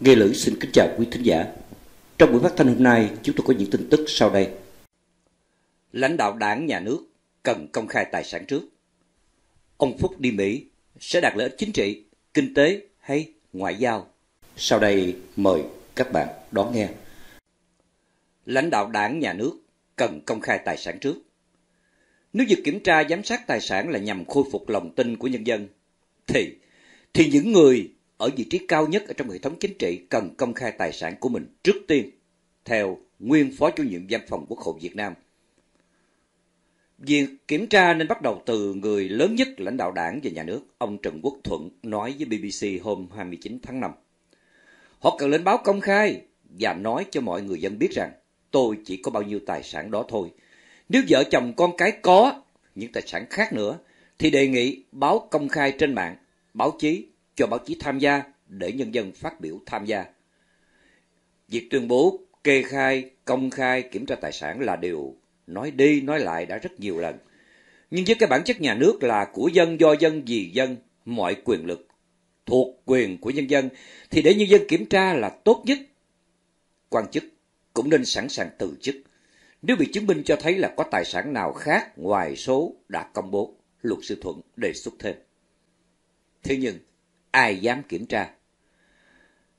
Nghe Lữ xin kính chào quý thính giả. Trong buổi phát thanh hôm nay, chúng tôi có những tin tức sau đây. Lãnh đạo đảng nhà nước cần công khai tài sản trước. Ông Phúc đi Mỹ sẽ đạt lợi ích chính trị, kinh tế hay ngoại giao? Sau đây mời các bạn đón nghe. Lãnh đạo đảng nhà nước cần công khai tài sản trước. Nếu việc kiểm tra giám sát tài sản là nhằm khôi phục lòng tin của nhân dân, thì thì những người ở vị trí cao nhất ở trong hệ thống chính trị cần công khai tài sản của mình trước tiên, theo nguyên phó chủ nhiệm văn phòng Quốc hội Việt Nam. Việc kiểm tra nên bắt đầu từ người lớn nhất lãnh đạo đảng và nhà nước, ông Trần Quốc Thuận nói với BBC hôm 29 tháng 5. Họ cần lên báo công khai và nói cho mọi người dân biết rằng tôi chỉ có bao nhiêu tài sản đó thôi. Nếu vợ chồng con cái có những tài sản khác nữa thì đề nghị báo công khai trên mạng, báo chí cho báo chí tham gia để nhân dân phát biểu tham gia. Việc tuyên bố kê khai, công khai, kiểm tra tài sản là điều nói đi nói lại đã rất nhiều lần. Nhưng với cái bản chất nhà nước là của dân, do dân, vì dân, mọi quyền lực thuộc quyền của nhân dân, thì để nhân dân kiểm tra là tốt nhất. Quan chức cũng nên sẵn sàng từ chức nếu bị chứng minh cho thấy là có tài sản nào khác ngoài số đã công bố, luật sư Thuận đề xuất thêm. Thế nhưng, ai dám kiểm tra.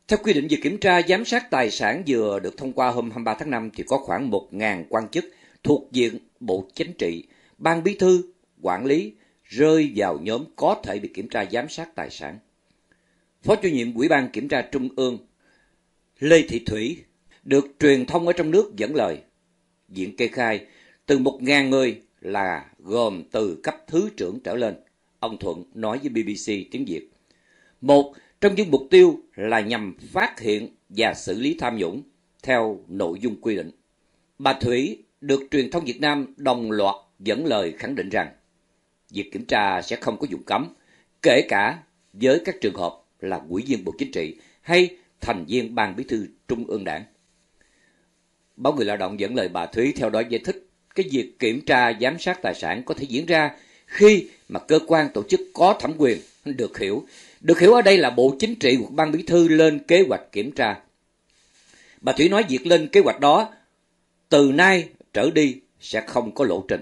Theo quy định về kiểm tra giám sát tài sản vừa được thông qua hôm 23 tháng 5 thì có khoảng 1.000 quan chức thuộc diện Bộ Chính trị, Ban Bí thư, Quản lý rơi vào nhóm có thể bị kiểm tra giám sát tài sản. Phó chủ nhiệm Ủy ban Kiểm tra Trung ương Lê Thị Thủy được truyền thông ở trong nước dẫn lời. Diện kê khai từ 1.000 người là gồm từ cấp thứ trưởng trở lên. Ông Thuận nói với BBC tiếng Việt. Một trong những mục tiêu là nhằm phát hiện và xử lý tham nhũng theo nội dung quy định. Bà Thủy được truyền thông Việt Nam đồng loạt dẫn lời khẳng định rằng việc kiểm tra sẽ không có dụng cấm, kể cả với các trường hợp là quỹ viên Bộ Chính trị hay thành viên Ban Bí thư Trung ương Đảng. Báo Người Lao động dẫn lời bà Thúy theo đó giải thích cái việc kiểm tra giám sát tài sản có thể diễn ra khi mà cơ quan tổ chức có thẩm quyền được hiểu được hiểu ở đây là Bộ Chính trị hoặc Ban Bí thư lên kế hoạch kiểm tra. Bà Thủy nói việc lên kế hoạch đó từ nay trở đi sẽ không có lộ trình.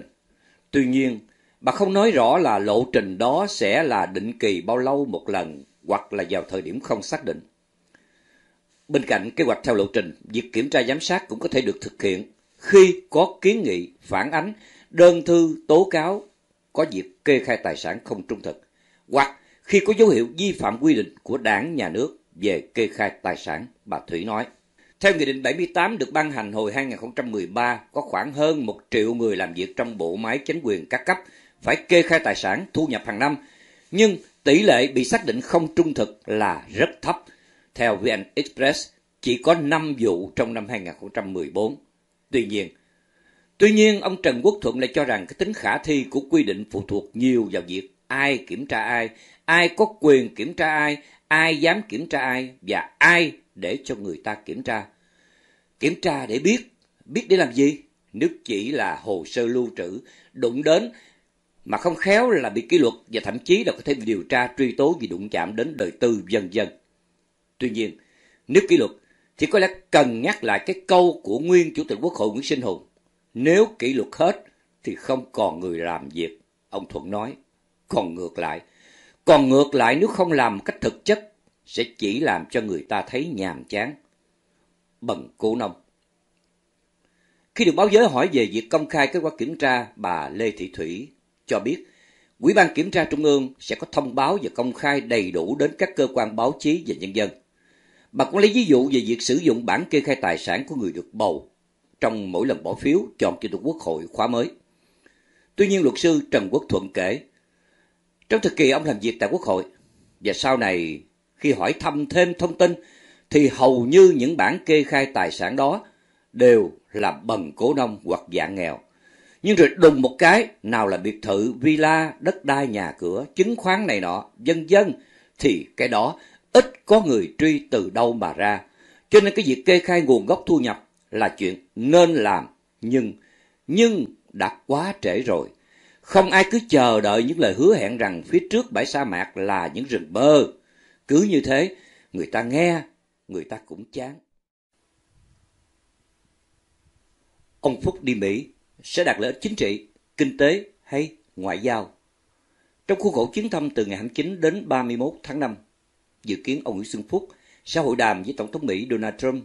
Tuy nhiên, bà không nói rõ là lộ trình đó sẽ là định kỳ bao lâu một lần hoặc là vào thời điểm không xác định. Bên cạnh kế hoạch theo lộ trình, việc kiểm tra giám sát cũng có thể được thực hiện khi có kiến nghị, phản ánh, đơn thư, tố cáo có việc kê khai tài sản không trung thực hoặc khi có dấu hiệu vi phạm quy định của đảng, nhà nước về kê khai tài sản, bà Thủy nói. Theo Nghị định 78 được ban hành hồi 2013, có khoảng hơn 1 triệu người làm việc trong bộ máy chính quyền các cấp phải kê khai tài sản thu nhập hàng năm, nhưng tỷ lệ bị xác định không trung thực là rất thấp. Theo VN Express, chỉ có 5 vụ trong năm 2014. Tuy nhiên, tuy nhiên ông Trần Quốc Thuận lại cho rằng cái tính khả thi của quy định phụ thuộc nhiều vào việc ai kiểm tra ai ai có quyền kiểm tra ai, ai dám kiểm tra ai và ai để cho người ta kiểm tra. Kiểm tra để biết, biết để làm gì? Nếu chỉ là hồ sơ lưu trữ, đụng đến mà không khéo là bị kỷ luật và thậm chí là có thể bị điều tra truy tố vì đụng chạm đến đời tư dần dần Tuy nhiên, nếu kỷ luật thì có lẽ cần nhắc lại cái câu của nguyên chủ tịch Quốc hội Nguyễn Sinh Hùng. Nếu kỷ luật hết thì không còn người làm việc, ông Thuận nói. Còn ngược lại, còn ngược lại nếu không làm cách thực chất, sẽ chỉ làm cho người ta thấy nhàm chán. Bần cố nông Khi được báo giới hỏi về việc công khai kết quả kiểm tra, bà Lê Thị Thủy cho biết quỹ ban Kiểm tra Trung ương sẽ có thông báo và công khai đầy đủ đến các cơ quan báo chí và nhân dân. Bà cũng lấy ví dụ về việc sử dụng bản kê khai tài sản của người được bầu trong mỗi lần bỏ phiếu chọn cho tổ quốc hội khóa mới. Tuy nhiên luật sư Trần Quốc Thuận kể, trong thời kỳ ông làm việc tại Quốc hội, và sau này khi hỏi thăm thêm thông tin, thì hầu như những bản kê khai tài sản đó đều là bần cổ nông hoặc dạng nghèo. Nhưng rồi đùng một cái, nào là biệt thự, villa, đất đai, nhà cửa, chứng khoán này nọ, dân dân, thì cái đó ít có người truy từ đâu mà ra. Cho nên cái việc kê khai nguồn gốc thu nhập là chuyện nên làm, nhưng nhưng đã quá trễ rồi. Không ai cứ chờ đợi những lời hứa hẹn rằng phía trước bãi sa mạc là những rừng bơ. Cứ như thế, người ta nghe, người ta cũng chán. Ông Phúc đi Mỹ sẽ đạt lợi ích chính trị, kinh tế hay ngoại giao. Trong khuôn khổ chuyến thăm từ ngày 29 đến 31 tháng 5, dự kiến ông Nguyễn Xuân Phúc sẽ hội đàm với Tổng thống Mỹ Donald Trump,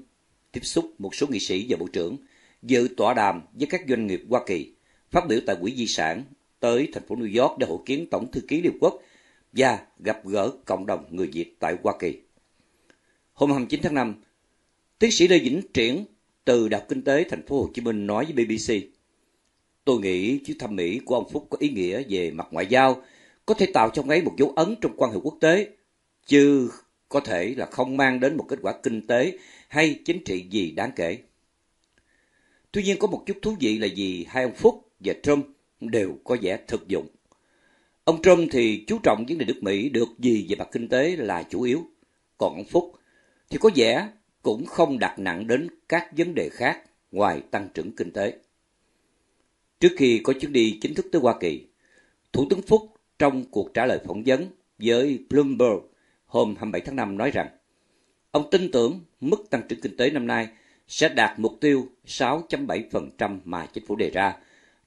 tiếp xúc một số nghị sĩ và bộ trưởng, dự tọa đàm với các doanh nghiệp Hoa Kỳ, phát biểu tại Quỹ Di sản tới thành phố New York để hội kiến Tổng thư ký Liên Quốc và gặp gỡ cộng đồng người Việt tại Hoa Kỳ. Hôm 29 tháng 5, tiến sĩ Lê Vĩnh Triển từ Đại học Kinh tế Thành phố Hồ Chí Minh nói với BBC: "Tôi nghĩ chuyến thăm Mỹ của ông Phúc có ý nghĩa về mặt ngoại giao, có thể tạo cho ông ấy một dấu ấn trong quan hệ quốc tế, chứ có thể là không mang đến một kết quả kinh tế hay chính trị gì đáng kể." Tuy nhiên có một chút thú vị là gì? hai ông Phúc và Trump đều có vẻ thực dụng. Ông Trump thì chú trọng vấn đề nước Mỹ được gì về mặt kinh tế là chủ yếu. Còn ông Phúc thì có vẻ cũng không đặt nặng đến các vấn đề khác ngoài tăng trưởng kinh tế. Trước khi có chuyến đi chính thức tới Hoa Kỳ, Thủ tướng Phúc trong cuộc trả lời phỏng vấn với Bloomberg hôm 27 tháng 5 nói rằng ông tin tưởng mức tăng trưởng kinh tế năm nay sẽ đạt mục tiêu 6.7% mà chính phủ đề ra,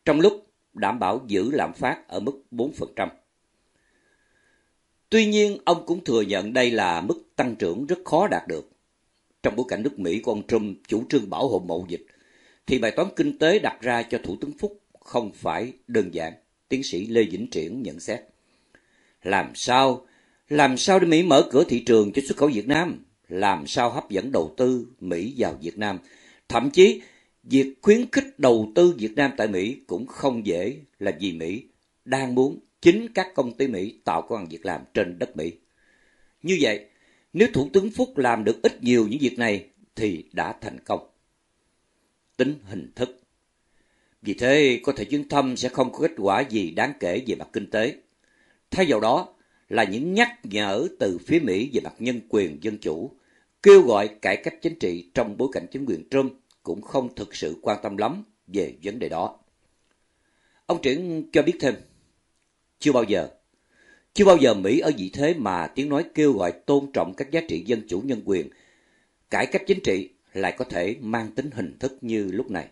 trong lúc đảm bảo giữ lạm phát ở mức 4%. Tuy nhiên, ông cũng thừa nhận đây là mức tăng trưởng rất khó đạt được. Trong bối cảnh nước Mỹ của ông Trump chủ trương bảo hộ mậu dịch, thì bài toán kinh tế đặt ra cho Thủ tướng Phúc không phải đơn giản, tiến sĩ Lê Vĩnh Triển nhận xét. Làm sao? Làm sao để Mỹ mở cửa thị trường cho xuất khẩu Việt Nam? Làm sao hấp dẫn đầu tư Mỹ vào Việt Nam? Thậm chí Việc khuyến khích đầu tư Việt Nam tại Mỹ cũng không dễ là vì Mỹ đang muốn chính các công ty Mỹ tạo công an việc làm trên đất Mỹ. Như vậy, nếu Thủ tướng Phúc làm được ít nhiều những việc này thì đã thành công. Tính hình thức Vì thế, có thể chuyến thăm sẽ không có kết quả gì đáng kể về mặt kinh tế. Thay vào đó là những nhắc nhở từ phía Mỹ về mặt nhân quyền dân chủ, kêu gọi cải cách chính trị trong bối cảnh chính quyền Trump cũng không thực sự quan tâm lắm về vấn đề đó. Ông Triển cho biết thêm, chưa bao giờ, chưa bao giờ Mỹ ở vị thế mà tiếng nói kêu gọi tôn trọng các giá trị dân chủ nhân quyền, cải cách chính trị lại có thể mang tính hình thức như lúc này.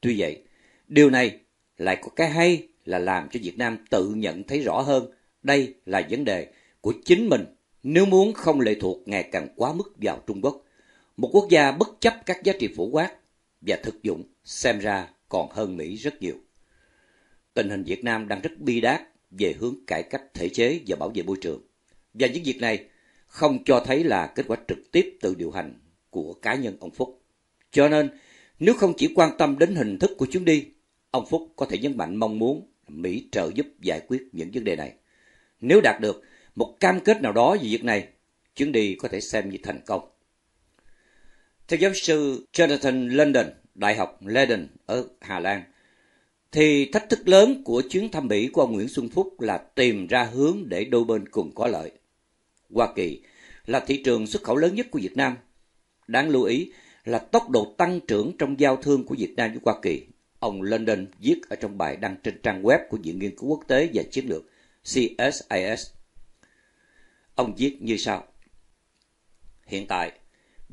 Tuy vậy, điều này lại có cái hay là làm cho Việt Nam tự nhận thấy rõ hơn đây là vấn đề của chính mình nếu muốn không lệ thuộc ngày càng quá mức vào Trung Quốc một quốc gia bất chấp các giá trị phổ quát và thực dụng xem ra còn hơn Mỹ rất nhiều. Tình hình Việt Nam đang rất bi đát về hướng cải cách thể chế và bảo vệ môi trường. Và những việc này không cho thấy là kết quả trực tiếp từ điều hành của cá nhân ông Phúc. Cho nên, nếu không chỉ quan tâm đến hình thức của chuyến đi, ông Phúc có thể nhấn mạnh mong muốn Mỹ trợ giúp giải quyết những vấn đề này. Nếu đạt được một cam kết nào đó về việc này, chuyến đi có thể xem như thành công. Theo giáo sư Jonathan London, Đại học Leiden ở Hà Lan, thì thách thức lớn của chuyến thăm Mỹ của ông Nguyễn Xuân Phúc là tìm ra hướng để đôi bên cùng có lợi. Hoa Kỳ là thị trường xuất khẩu lớn nhất của Việt Nam. Đáng lưu ý là tốc độ tăng trưởng trong giao thương của Việt Nam với Hoa Kỳ. Ông London viết ở trong bài đăng trên trang web của Viện Nghiên cứu Quốc tế và Chiến lược CSIS. Ông viết như sau. Hiện tại,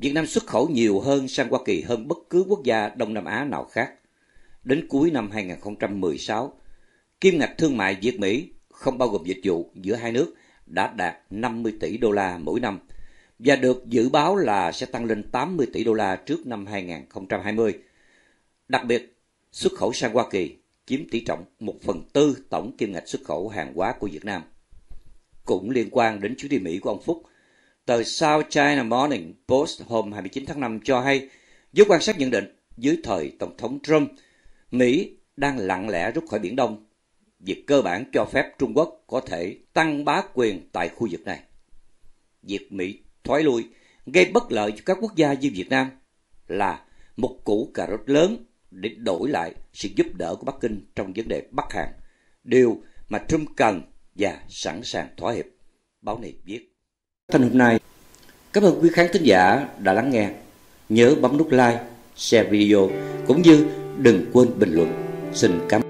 Việt Nam xuất khẩu nhiều hơn sang Hoa Kỳ hơn bất cứ quốc gia Đông Nam Á nào khác. Đến cuối năm 2016, kim ngạch thương mại Việt Mỹ không bao gồm dịch vụ giữa hai nước đã đạt 50 tỷ đô la mỗi năm và được dự báo là sẽ tăng lên 80 tỷ đô la trước năm 2020. Đặc biệt, xuất khẩu sang Hoa Kỳ chiếm tỷ trọng 1 phần tư tổng kim ngạch xuất khẩu hàng hóa của Việt Nam. Cũng liên quan đến chuyến đi Mỹ của ông Phúc, Tờ South China Morning Post hôm 29 tháng 5 cho hay, giới quan sát nhận định dưới thời Tổng thống Trump, Mỹ đang lặng lẽ rút khỏi Biển Đông, việc cơ bản cho phép Trung Quốc có thể tăng bá quyền tại khu vực này. Việc Mỹ thoái lui gây bất lợi cho các quốc gia như Việt Nam là một củ cà rốt lớn để đổi lại sự giúp đỡ của Bắc Kinh trong vấn đề Bắc Hàn, điều mà Trump cần và sẵn sàng thỏa hiệp. Báo này viết thanh hôm nay. Cảm ơn quý khán thính giả đã lắng nghe. Nhớ bấm nút like, share video cũng như đừng quên bình luận. Xin cảm